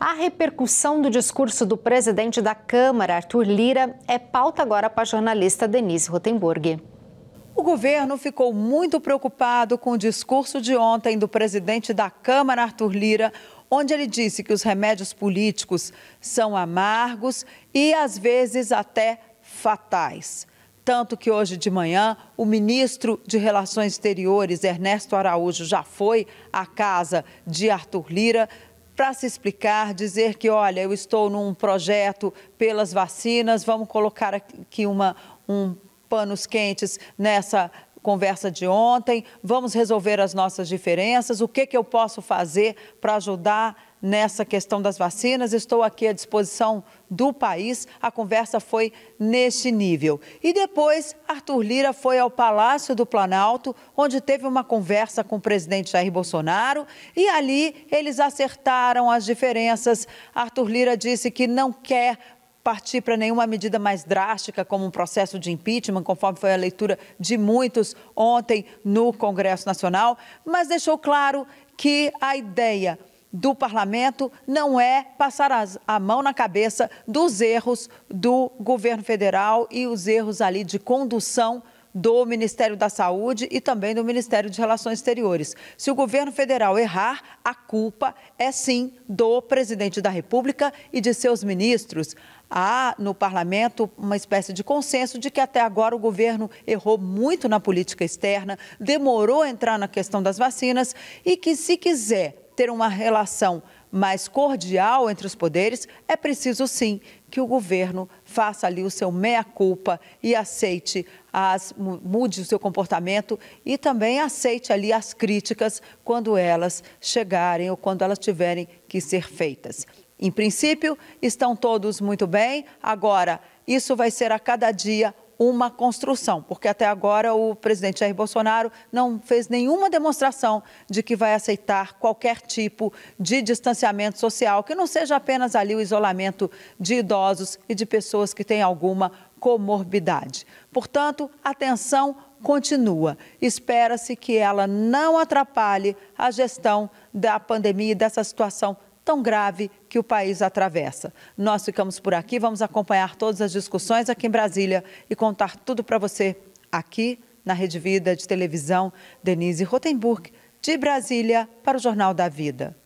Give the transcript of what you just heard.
A repercussão do discurso do presidente da Câmara, Arthur Lira, é pauta agora para a jornalista Denise Rotenburg. O governo ficou muito preocupado com o discurso de ontem do presidente da Câmara, Arthur Lira, onde ele disse que os remédios políticos são amargos e às vezes até fatais. Tanto que hoje de manhã, o ministro de Relações Exteriores, Ernesto Araújo, já foi à casa de Arthur Lira para se explicar, dizer que, olha, eu estou num projeto pelas vacinas, vamos colocar aqui uma, um panos quentes nessa conversa de ontem, vamos resolver as nossas diferenças, o que, que eu posso fazer para ajudar nessa questão das vacinas, estou aqui à disposição do país. A conversa foi neste nível. E depois, Arthur Lira foi ao Palácio do Planalto, onde teve uma conversa com o presidente Jair Bolsonaro, e ali eles acertaram as diferenças. Arthur Lira disse que não quer partir para nenhuma medida mais drástica, como um processo de impeachment, conforme foi a leitura de muitos ontem no Congresso Nacional, mas deixou claro que a ideia do parlamento não é passar a mão na cabeça dos erros do governo federal e os erros ali de condução do Ministério da Saúde e também do Ministério de Relações Exteriores. Se o governo federal errar, a culpa é sim do presidente da República e de seus ministros. Há no parlamento uma espécie de consenso de que até agora o governo errou muito na política externa, demorou a entrar na questão das vacinas e que, se quiser ter uma relação mais cordial entre os poderes, é preciso sim que o governo faça ali o seu meia-culpa e aceite, as, mude o seu comportamento e também aceite ali as críticas quando elas chegarem ou quando elas tiverem que ser feitas. Em princípio, estão todos muito bem, agora isso vai ser a cada dia uma construção, porque até agora o presidente Jair Bolsonaro não fez nenhuma demonstração de que vai aceitar qualquer tipo de distanciamento social, que não seja apenas ali o isolamento de idosos e de pessoas que têm alguma comorbidade. Portanto, atenção continua. Espera-se que ela não atrapalhe a gestão da pandemia e dessa situação tão grave que o país atravessa. Nós ficamos por aqui, vamos acompanhar todas as discussões aqui em Brasília e contar tudo para você aqui na Rede Vida de televisão. Denise Rotenburg, de Brasília, para o Jornal da Vida.